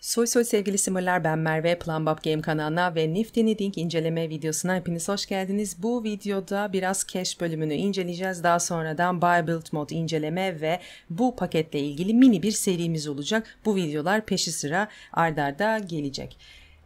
Soy soy sevgili simırlar ben Merve Plumbab Game kanalına ve Nifty Knitting inceleme videosuna hepiniz hoş geldiniz. Bu videoda biraz cash bölümünü inceleyeceğiz. Daha sonradan buy build mod inceleme ve bu paketle ilgili mini bir serimiz olacak. Bu videolar peşi sıra ardarda arda gelecek.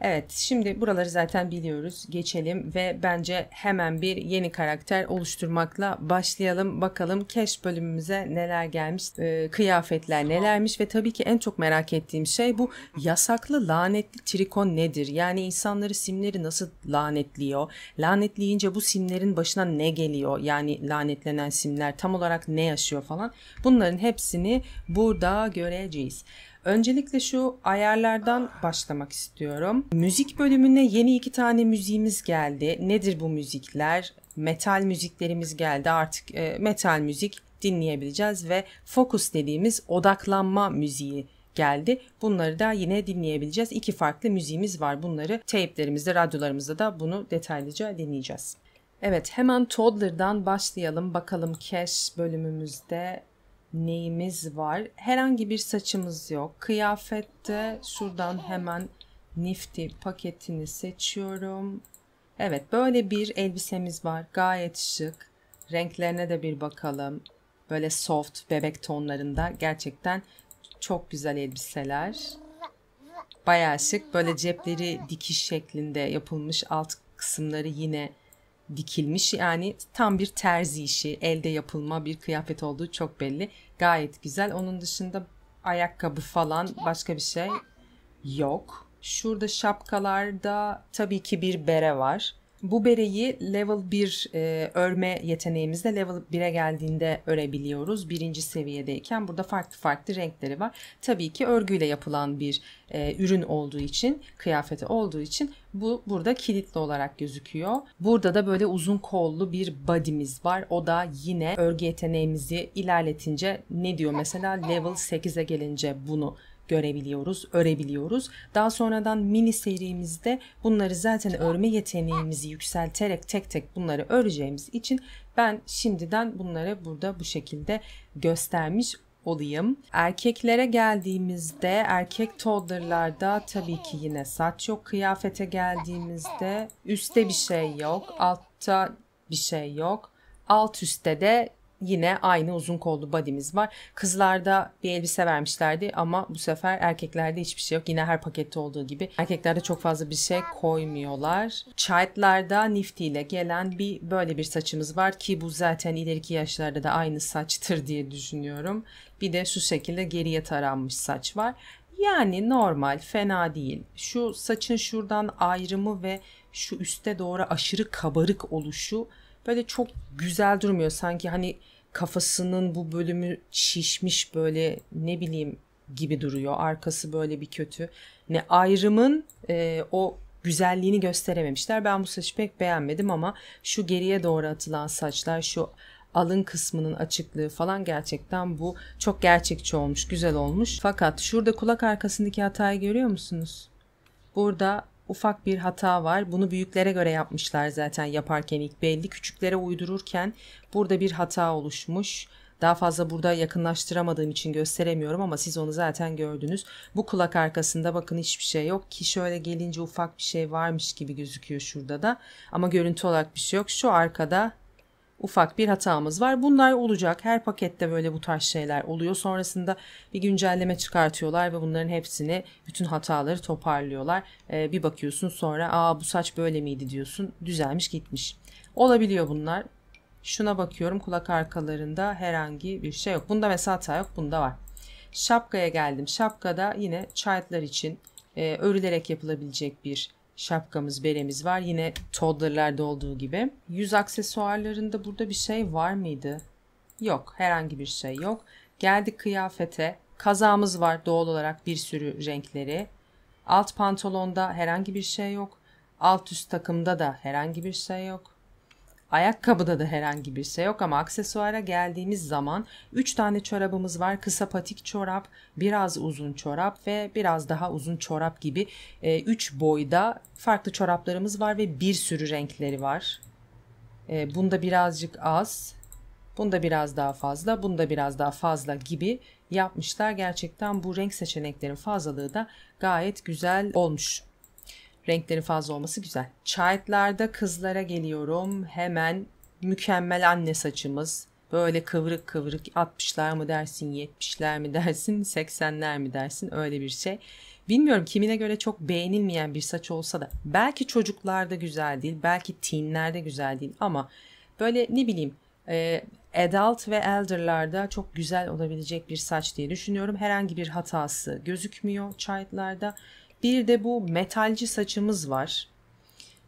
Evet şimdi buraları zaten biliyoruz geçelim ve bence hemen bir yeni karakter oluşturmakla başlayalım bakalım keş bölümümüze neler gelmiş e, kıyafetler nelermiş ve tabii ki en çok merak ettiğim şey bu yasaklı lanetli trikon nedir yani insanları simleri nasıl lanetliyor lanetleyince bu simlerin başına ne geliyor yani lanetlenen simler tam olarak ne yaşıyor falan bunların hepsini burada göreceğiz. Öncelikle şu ayarlardan başlamak istiyorum. Müzik bölümüne yeni iki tane müziğimiz geldi. Nedir bu müzikler? Metal müziklerimiz geldi. Artık e, metal müzik dinleyebileceğiz ve focus dediğimiz odaklanma müziği geldi. Bunları da yine dinleyebileceğiz. İki farklı müziğimiz var. Bunları teyplerimizde, radyolarımızda da bunu detaylıca dinleyeceğiz. Evet hemen Toddler'dan başlayalım. Bakalım Cash bölümümüzde neyimiz var? Herhangi bir saçımız yok. Kıyafette şuradan hemen Nifty paketini seçiyorum. Evet böyle bir elbisemiz var. Gayet şık. Renklerine de bir bakalım. Böyle soft bebek tonlarında gerçekten çok güzel elbiseler. Bayağı şık. Böyle cepleri dikiş şeklinde yapılmış. Alt kısımları yine dikilmiş. Yani tam bir terzi işi, elde yapılma bir kıyafet olduğu çok belli. Gayet güzel. Onun dışında ayakkabı falan başka bir şey yok. Şurada şapkalarda tabii ki bir bere var. Bu bereyi level 1 e, örme yeteneğimizde level 1'e geldiğinde örebiliyoruz. Birinci seviyedeyken burada farklı farklı renkleri var. Tabii ki örgüyle yapılan bir e, ürün olduğu için, kıyafeti olduğu için bu burada kilitli olarak gözüküyor. Burada da böyle uzun kollu bir body'miz var. O da yine örgü yeteneğimizi ilerletince ne diyor mesela level 8'e gelince bunu görebiliyoruz, örebiliyoruz. Daha sonradan mini serimizde bunları zaten örme yeteneğimizi yükselterek tek tek bunları öreceğimiz için ben şimdiden bunları burada bu şekilde göstermiş olayım. Erkeklere geldiğimizde erkek toddlerlarda tabii ki yine saç yok. Kıyafete geldiğimizde üstte bir şey yok. Altta bir şey yok. Alt üstte de yine aynı uzun kollu body'miz var. Kızlarda bir elbise vermişlerdi ama bu sefer erkeklerde hiçbir şey yok. Yine her pakette olduğu gibi erkeklerde çok fazla bir şey koymuyorlar. Child'larda Nifty ile gelen bir böyle bir saçımız var ki bu zaten ileriki yaşlarda da aynı saçtır diye düşünüyorum. Bir de şu şekilde geriye taranmış saç var. Yani normal, fena değil. Şu saçın şuradan ayrımı ve şu üste doğru aşırı kabarık oluşu böyle çok güzel durmuyor. Sanki hani kafasının bu bölümü şişmiş böyle ne bileyim gibi duruyor. Arkası böyle bir kötü. Ne ayrımın e, o güzelliğini gösterememişler. Ben bu saçı pek beğenmedim ama şu geriye doğru atılan saçlar, şu alın kısmının açıklığı falan gerçekten bu çok gerçekçi olmuş, güzel olmuş. Fakat şurada kulak arkasındaki hatayı görüyor musunuz? Burada ufak bir hata var. Bunu büyüklere göre yapmışlar zaten yaparken ilk belli. Küçüklere uydururken burada bir hata oluşmuş. Daha fazla burada yakınlaştıramadığım için gösteremiyorum ama siz onu zaten gördünüz. Bu kulak arkasında bakın hiçbir şey yok ki şöyle gelince ufak bir şey varmış gibi gözüküyor şurada da. Ama görüntü olarak bir şey yok. Şu arkada ufak bir hatamız var. Bunlar olacak. Her pakette böyle bu tarz şeyler oluyor. Sonrasında bir güncelleme çıkartıyorlar ve bunların hepsini bütün hataları toparlıyorlar. Ee, bir bakıyorsun sonra aa bu saç böyle miydi diyorsun. Düzelmiş gitmiş. Olabiliyor bunlar. Şuna bakıyorum kulak arkalarında herhangi bir şey yok. Bunda mesela hata yok bunda var. Şapkaya geldim. Şapkada yine child'lar için e, örülerek yapılabilecek bir şapkamız, beremiz var. Yine toddlerlerde olduğu gibi. Yüz aksesuarlarında burada bir şey var mıydı? Yok. Herhangi bir şey yok. Geldik kıyafete. Kazağımız var doğal olarak bir sürü renkleri. Alt pantolonda herhangi bir şey yok. Alt üst takımda da herhangi bir şey yok. Ayakkabıda da herhangi bir şey yok ama aksesuara geldiğimiz zaman 3 tane çorabımız var. Kısa patik çorap, biraz uzun çorap ve biraz daha uzun çorap gibi 3 e, boyda farklı çoraplarımız var ve bir sürü renkleri var. E, bunda birazcık az, bunda biraz daha fazla, bunda biraz daha fazla gibi yapmışlar. Gerçekten bu renk seçeneklerin fazlalığı da gayet güzel olmuş. Renkleri fazla olması güzel. Child'larda kızlara geliyorum. Hemen mükemmel anne saçımız. Böyle kıvrık kıvrık 60'lar mı dersin, 70'ler mi dersin, 80'ler mi dersin öyle bir şey. Bilmiyorum kimine göre çok beğenilmeyen bir saç olsa da belki çocuklarda güzel değil, belki teenlerde güzel değil ama böyle ne bileyim e, adult ve elder'larda çok güzel olabilecek bir saç diye düşünüyorum. Herhangi bir hatası gözükmüyor child'larda. Bir de bu metalci saçımız var.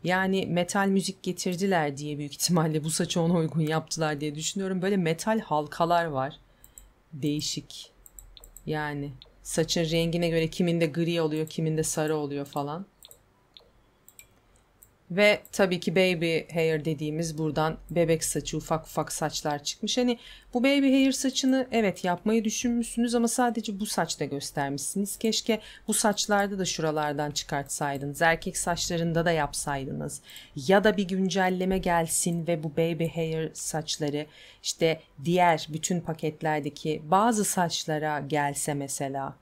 Yani metal müzik getirdiler diye büyük ihtimalle bu saçı ona uygun yaptılar diye düşünüyorum. Böyle metal halkalar var. Değişik. Yani saçın rengine göre kiminde gri oluyor, kiminde sarı oluyor falan. Ve tabii ki baby hair dediğimiz buradan bebek saçı ufak ufak saçlar çıkmış. Hani bu baby hair saçını evet yapmayı düşünmüşsünüz ama sadece bu saçta göstermişsiniz. Keşke bu saçlarda da şuralardan çıkartsaydınız. Erkek saçlarında da yapsaydınız. Ya da bir güncelleme gelsin ve bu baby hair saçları işte diğer bütün paketlerdeki bazı saçlara gelse mesela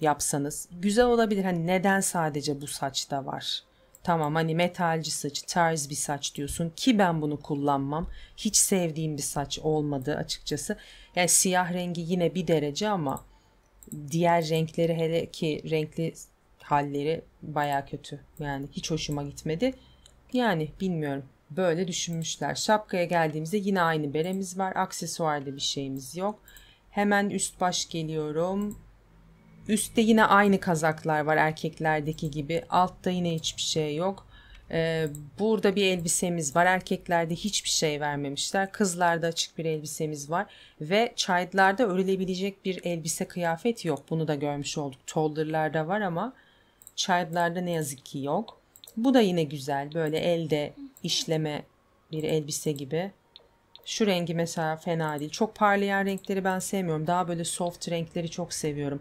yapsanız güzel olabilir. Hani neden sadece bu saçta var? Tamam hani metalci saç, tarz bir saç diyorsun ki ben bunu kullanmam. Hiç sevdiğim bir saç olmadı açıkçası. Yani siyah rengi yine bir derece ama diğer renkleri hele ki renkli halleri baya kötü. Yani hiç hoşuma gitmedi. Yani bilmiyorum. Böyle düşünmüşler. Şapkaya geldiğimizde yine aynı beremiz var. Aksesuarda bir şeyimiz yok. Hemen üst baş geliyorum. Üstte yine aynı kazaklar var erkeklerdeki gibi. Altta yine hiçbir şey yok. Ee, burada bir elbisemiz var. Erkeklerde hiçbir şey vermemişler. Kızlarda açık bir elbisemiz var. Ve çaydlarda örülebilecek bir elbise kıyafet yok. Bunu da görmüş olduk. Tolder'larda var ama çaydlarda ne yazık ki yok. Bu da yine güzel. Böyle elde işleme bir elbise gibi. Şu rengi mesela fena değil. Çok parlayan renkleri ben sevmiyorum. Daha böyle soft renkleri çok seviyorum.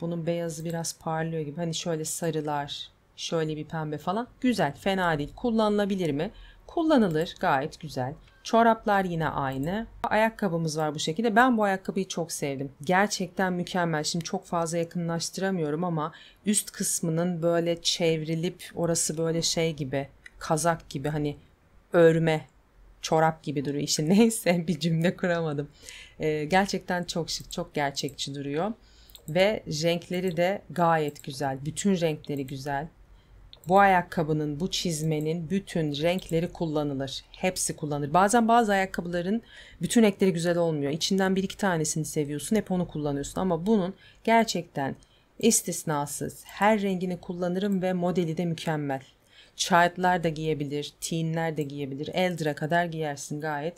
Bunun beyazı biraz parlıyor gibi. Hani şöyle sarılar, şöyle bir pembe falan. Güzel, fena değil. Kullanılabilir mi? Kullanılır, gayet güzel. Çoraplar yine aynı. Ayakkabımız var bu şekilde. Ben bu ayakkabıyı çok sevdim. Gerçekten mükemmel. Şimdi çok fazla yakınlaştıramıyorum ama üst kısmının böyle çevrilip orası böyle şey gibi, kazak gibi hani örme çorap gibi duruyor. İşte neyse bir cümle kuramadım. Ee, gerçekten çok şık, çok gerçekçi duruyor. Ve renkleri de gayet güzel. Bütün renkleri güzel. Bu ayakkabının, bu çizmenin bütün renkleri kullanılır. Hepsi kullanılır. Bazen bazı ayakkabıların bütün renkleri güzel olmuyor. İçinden bir iki tanesini seviyorsun, hep onu kullanıyorsun. Ama bunun gerçekten istisnasız her rengini kullanırım ve modeli de mükemmel. Child'lar da giyebilir, teen'ler de giyebilir, elder'a kadar giyersin gayet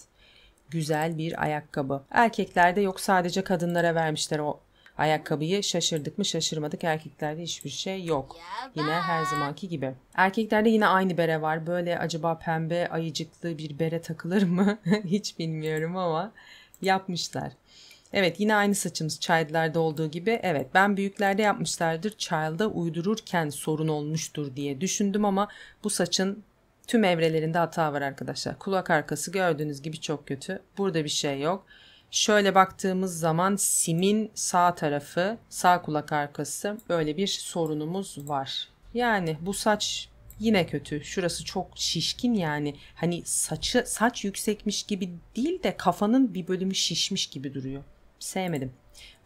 güzel bir ayakkabı. Erkeklerde yok sadece kadınlara vermişler o Ayakkabıyı şaşırdık mı şaşırmadık erkeklerde hiçbir şey yok. Yine her zamanki gibi. Erkeklerde yine aynı bere var. Böyle acaba pembe ayıcıklı bir bere takılır mı? Hiç bilmiyorum ama yapmışlar. Evet yine aynı saçımız Child'lerde olduğu gibi. Evet ben büyüklerde yapmışlardır. Child'a uydururken sorun olmuştur diye düşündüm ama bu saçın tüm evrelerinde hata var arkadaşlar. Kulak arkası gördüğünüz gibi çok kötü. Burada bir şey yok. Şöyle baktığımız zaman simin sağ tarafı, sağ kulak arkası böyle bir sorunumuz var. Yani bu saç yine kötü. Şurası çok şişkin yani. Hani saçı saç yüksekmiş gibi değil de kafanın bir bölümü şişmiş gibi duruyor. Sevmedim.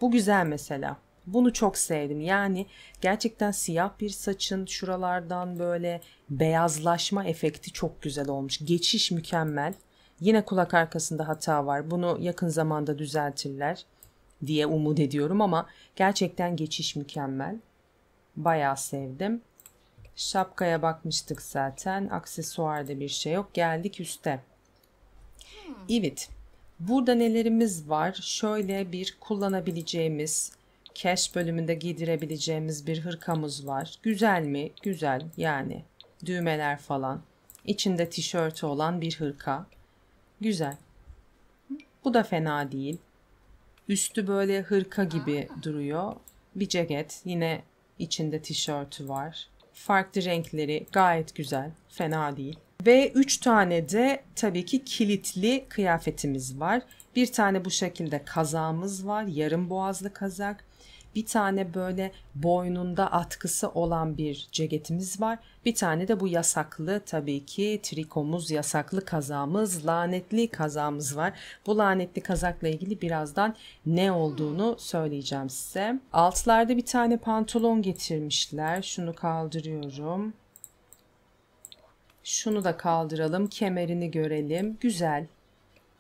Bu güzel mesela. Bunu çok sevdim. Yani gerçekten siyah bir saçın şuralardan böyle beyazlaşma efekti çok güzel olmuş. Geçiş mükemmel. Yine kulak arkasında hata var. Bunu yakın zamanda düzeltirler diye umut ediyorum ama gerçekten geçiş mükemmel. Bayağı sevdim. Şapkaya bakmıştık zaten. Aksesuarda bir şey yok. Geldik üste. Hmm. Evet. Burada nelerimiz var? Şöyle bir kullanabileceğimiz, cash bölümünde giydirebileceğimiz bir hırkamız var. Güzel mi? Güzel yani. Düğmeler falan. İçinde tişörtü olan bir hırka. Güzel. Bu da fena değil. Üstü böyle hırka gibi duruyor. Bir ceket, yine içinde tişörtü var. Farklı renkleri gayet güzel, fena değil. Ve üç tane de tabii ki kilitli kıyafetimiz var. Bir tane bu şekilde kazağımız var, yarım boğazlı kazak bir tane böyle boynunda atkısı olan bir ceketimiz var. Bir tane de bu yasaklı tabii ki trikomuz, yasaklı kazamız, lanetli kazamız var. Bu lanetli kazakla ilgili birazdan ne olduğunu söyleyeceğim size. Altlarda bir tane pantolon getirmişler. Şunu kaldırıyorum. Şunu da kaldıralım. Kemerini görelim. Güzel.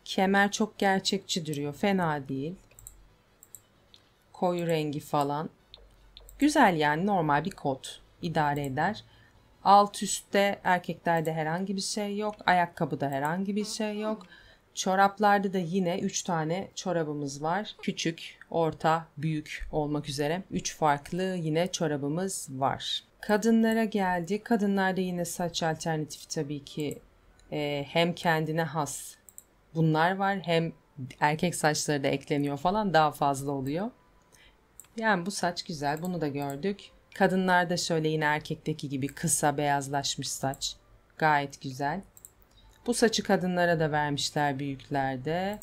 Kemer çok gerçekçi duruyor. Fena değil koyu rengi falan. Güzel yani normal bir kot idare eder. Alt üstte erkeklerde herhangi bir şey yok. Ayakkabıda herhangi bir şey yok. Çoraplarda da yine 3 tane çorabımız var. Küçük, orta, büyük olmak üzere 3 farklı yine çorabımız var. Kadınlara geldi. Kadınlarda yine saç alternatifi tabii ki e, hem kendine has bunlar var hem erkek saçları da ekleniyor falan daha fazla oluyor. Yani bu saç güzel. Bunu da gördük. Kadınlarda şöyle yine erkekteki gibi kısa beyazlaşmış saç. Gayet güzel. Bu saçı kadınlara da vermişler büyüklerde.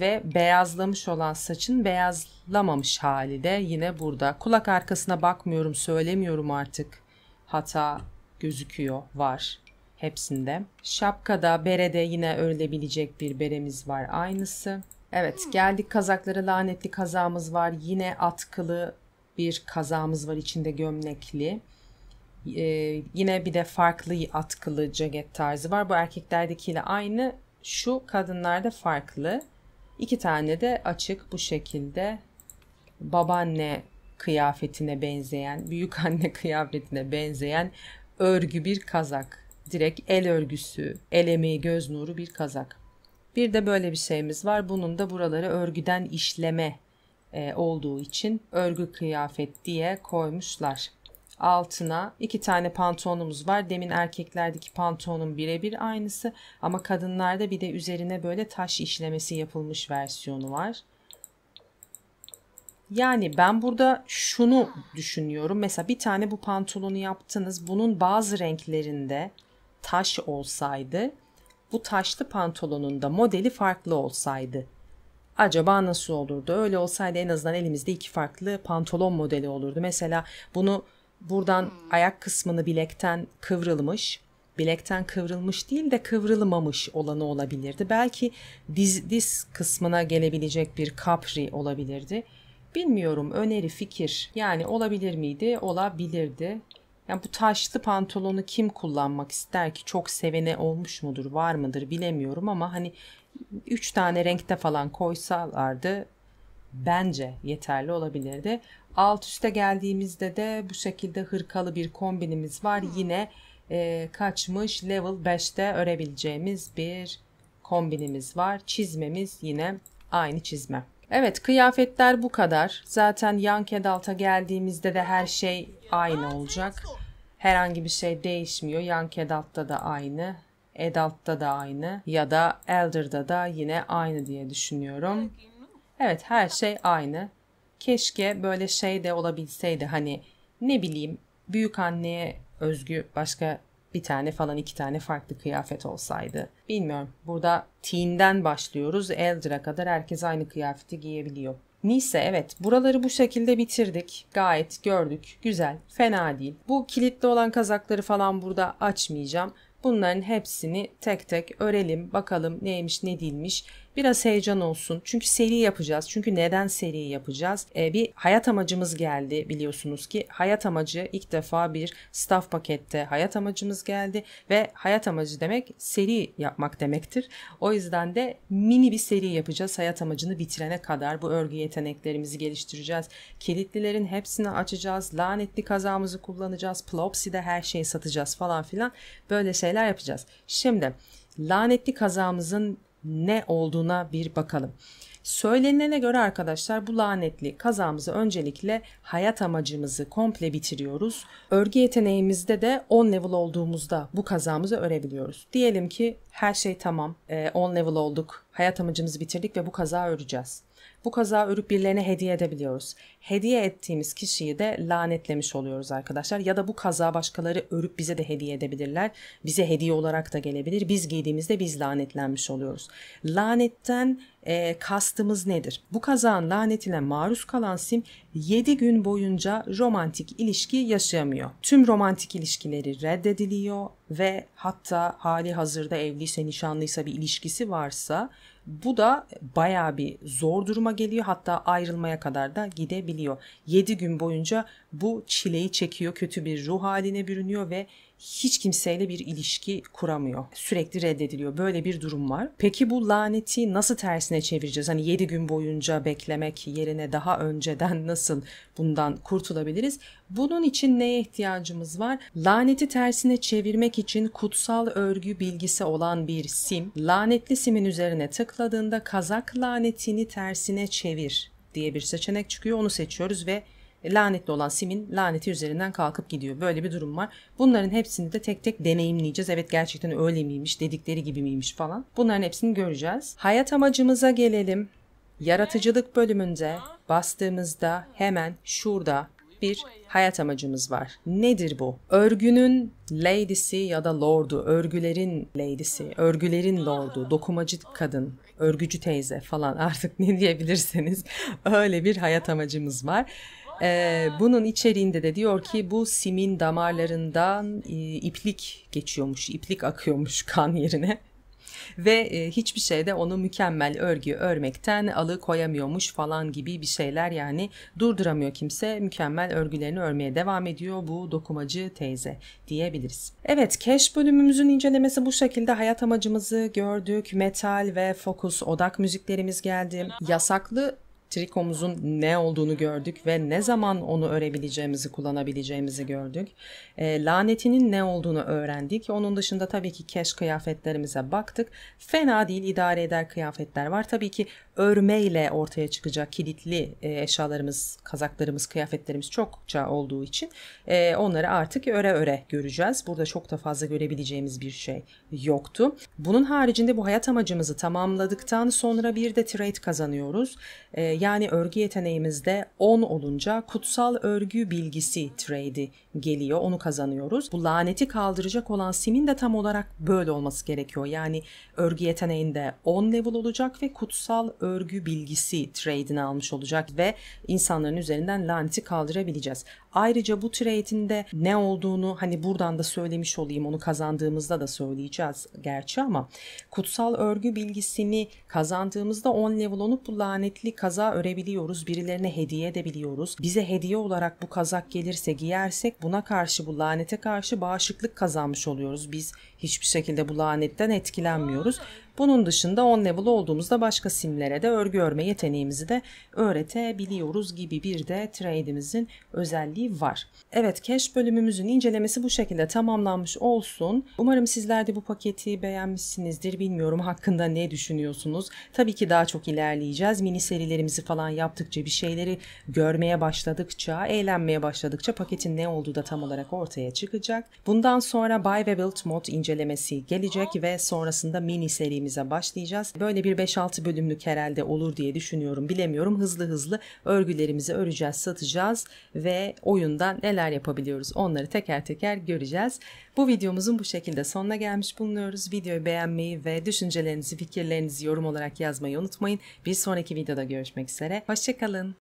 Ve beyazlamış olan saçın beyazlamamış hali de yine burada. Kulak arkasına bakmıyorum, söylemiyorum artık. Hata gözüküyor, var hepsinde. Şapkada, berede yine örülebilecek bir beremiz var aynısı. Evet hmm. geldik kazaklara lanetli kazamız var. Yine atkılı bir kazamız var içinde gömlekli. Ee, yine bir de farklı atkılı ceket tarzı var. Bu erkeklerdekiyle aynı. Şu kadınlarda farklı. İki tane de açık bu şekilde babaanne kıyafetine benzeyen, büyük anne kıyafetine benzeyen örgü bir kazak. Direkt el örgüsü, el emeği, göz nuru bir kazak. Bir de böyle bir şeyimiz var. Bunun da buraları örgüden işleme e, olduğu için örgü kıyafet diye koymuşlar. Altına iki tane pantolonumuz var. Demin erkeklerdeki pantolonun birebir aynısı ama kadınlarda bir de üzerine böyle taş işlemesi yapılmış versiyonu var. Yani ben burada şunu düşünüyorum. Mesela bir tane bu pantolonu yaptınız. Bunun bazı renklerinde taş olsaydı bu taşlı pantolonun da modeli farklı olsaydı. Acaba nasıl olurdu? Öyle olsaydı en azından elimizde iki farklı pantolon modeli olurdu. Mesela bunu buradan hmm. ayak kısmını bilekten kıvrılmış, bilekten kıvrılmış değil de kıvrılmamış olanı olabilirdi. Belki diz, diz kısmına gelebilecek bir kapri olabilirdi. Bilmiyorum öneri fikir yani olabilir miydi? Olabilirdi. Yani bu taşlı pantolonu kim kullanmak ister ki? Çok sevene olmuş mudur, var mıdır bilemiyorum ama hani üç tane renkte falan koysalardı bence yeterli olabilirdi. Alt üste geldiğimizde de bu şekilde hırkalı bir kombinimiz var. Yine e, kaçmış level 5'te örebileceğimiz bir kombinimiz var. Çizmemiz yine aynı çizme. Evet kıyafetler bu kadar. Zaten yan kedalta geldiğimizde de her şey aynı olacak. Herhangi bir şey değişmiyor. Yan kedaltta da aynı. Edalt'ta da aynı ya da Elder'da da yine aynı diye düşünüyorum. Evet her şey aynı. Keşke böyle şey de olabilseydi hani ne bileyim büyük anneye özgü başka bir tane falan iki tane farklı kıyafet olsaydı. Bilmiyorum. Burada teenden başlıyoruz. Elder'a kadar herkes aynı kıyafeti giyebiliyor. Neyse evet buraları bu şekilde bitirdik. Gayet gördük. Güzel. Fena değil. Bu kilitli olan kazakları falan burada açmayacağım. Bunların hepsini tek tek örelim. Bakalım neymiş ne değilmiş. Biraz heyecan olsun. Çünkü seri yapacağız. Çünkü neden seri yapacağız? E, bir hayat amacımız geldi biliyorsunuz ki. Hayat amacı ilk defa bir staff pakette hayat amacımız geldi ve hayat amacı demek seri yapmak demektir. O yüzden de mini bir seri yapacağız. Hayat amacını bitirene kadar bu örgü yeteneklerimizi geliştireceğiz. Kilitlilerin hepsini açacağız. Lanetli kazamızı kullanacağız. Plopsi'de her şeyi satacağız falan filan. Böyle şeyler yapacağız. Şimdi lanetli kazamızın ne olduğuna bir bakalım. Söylenene göre arkadaşlar bu lanetli kazamızı öncelikle hayat amacımızı komple bitiriyoruz. Örgü yeteneğimizde de 10 level olduğumuzda bu kazamızı örebiliyoruz. Diyelim ki her şey tamam, e, on level olduk, hayat amacımızı bitirdik ve bu kaza öreceğiz. Bu kaza örüp birilerine hediye edebiliyoruz. Hediye ettiğimiz kişiyi de lanetlemiş oluyoruz arkadaşlar. Ya da bu kaza başkaları örüp bize de hediye edebilirler. Bize hediye olarak da gelebilir. Biz giydiğimizde biz lanetlenmiş oluyoruz. Lanetten e, kastımız nedir? Bu kaza'nın lanetine maruz kalan sim 7 gün boyunca romantik ilişki yaşayamıyor. Tüm romantik ilişkileri reddediliyor ve hatta hali hazırda evliyse, nişanlıysa bir ilişkisi varsa bu da baya bir zor duruma geliyor hatta ayrılmaya kadar da gidebiliyor. 7 gün boyunca bu çileyi çekiyor, kötü bir ruh haline bürünüyor ve hiç kimseyle bir ilişki kuramıyor. Sürekli reddediliyor. Böyle bir durum var. Peki bu laneti nasıl tersine çevireceğiz? Hani 7 gün boyunca beklemek yerine daha önceden nasıl bundan kurtulabiliriz? Bunun için neye ihtiyacımız var? Laneti tersine çevirmek için kutsal örgü bilgisi olan bir sim, lanetli simin üzerine tıkladığında kazak lanetini tersine çevir diye bir seçenek çıkıyor. Onu seçiyoruz ve e, lanetli olan simin laneti üzerinden kalkıp gidiyor. Böyle bir durum var. Bunların hepsini de tek tek deneyimleyeceğiz. Evet gerçekten öyle miymiş, dedikleri gibi miymiş falan. Bunların hepsini göreceğiz. Hayat amacımıza gelelim. Yaratıcılık bölümünde bastığımızda hemen şurada bir hayat amacımız var. Nedir bu? Örgünün lady'si ya da lordu, örgülerin lady'si, örgülerin lordu, dokumacı kadın, örgücü teyze falan artık ne diyebilirseniz öyle bir hayat amacımız var. Ee, bunun içeriğinde de diyor ki bu simin damarlarından e, iplik geçiyormuş, iplik akıyormuş kan yerine. Ve e, hiçbir şeyde onu mükemmel örgü örmekten alıkoyamıyormuş falan gibi bir şeyler yani durduramıyor kimse. Mükemmel örgülerini örmeye devam ediyor bu dokumacı teyze diyebiliriz. Evet Keş bölümümüzün incelemesi bu şekilde hayat amacımızı gördük. Metal ve fokus odak müziklerimiz geldi. Yasaklı trikomuzun ne olduğunu gördük ve ne zaman onu örebileceğimizi, kullanabileceğimizi gördük. E, lanetinin ne olduğunu öğrendik. Onun dışında tabii ki keş kıyafetlerimize baktık. Fena değil idare eder kıyafetler var. Tabii ki örmeyle ortaya çıkacak kilitli e, eşyalarımız, kazaklarımız, kıyafetlerimiz çokça olduğu için e, onları artık öre öre göreceğiz. Burada çok da fazla görebileceğimiz bir şey yoktu. Bunun haricinde bu hayat amacımızı tamamladıktan sonra bir de trade kazanıyoruz. E, yani örgü yeteneğimizde 10 olunca kutsal örgü bilgisi trade'i geliyor. Onu kazanıyoruz. Bu laneti kaldıracak olan simin de tam olarak böyle olması gerekiyor. Yani örgü yeteneğinde 10 level olacak ve kutsal örgü bilgisi trade'ini almış olacak ve insanların üzerinden laneti kaldırabileceğiz. Ayrıca bu trade'in de ne olduğunu hani buradan da söylemiş olayım onu kazandığımızda da söyleyeceğiz gerçi ama kutsal örgü bilgisini kazandığımızda 10 level olup bu lanetli kaza örebiliyoruz, birilerine hediye edebiliyoruz. Bize hediye olarak bu kazak gelirse giyersek buna karşı bu lanete karşı bağışıklık kazanmış oluyoruz. Biz hiçbir şekilde bu lanetten etkilenmiyoruz. Bunun dışında 10 level olduğumuzda başka simlere de örgü örme yeteneğimizi de öğretebiliyoruz gibi bir de trade'imizin özelliği var. Evet cash bölümümüzün incelemesi bu şekilde tamamlanmış olsun. Umarım sizler de bu paketi beğenmişsinizdir. Bilmiyorum hakkında ne düşünüyorsunuz. Tabii ki daha çok ilerleyeceğiz. Mini serilerimizi falan yaptıkça bir şeyleri görmeye başladıkça, eğlenmeye başladıkça paketin ne olduğu da tam olarak ortaya çıkacak. Bundan sonra Buy ve Build mod incelemesi incelemesi gelecek ve sonrasında mini serimize başlayacağız. Böyle bir 5-6 bölümlük herhalde olur diye düşünüyorum. Bilemiyorum. Hızlı hızlı örgülerimizi öreceğiz, satacağız ve oyunda neler yapabiliyoruz onları teker teker göreceğiz. Bu videomuzun bu şekilde sonuna gelmiş bulunuyoruz. Videoyu beğenmeyi ve düşüncelerinizi, fikirlerinizi yorum olarak yazmayı unutmayın. Bir sonraki videoda görüşmek üzere. Hoşçakalın.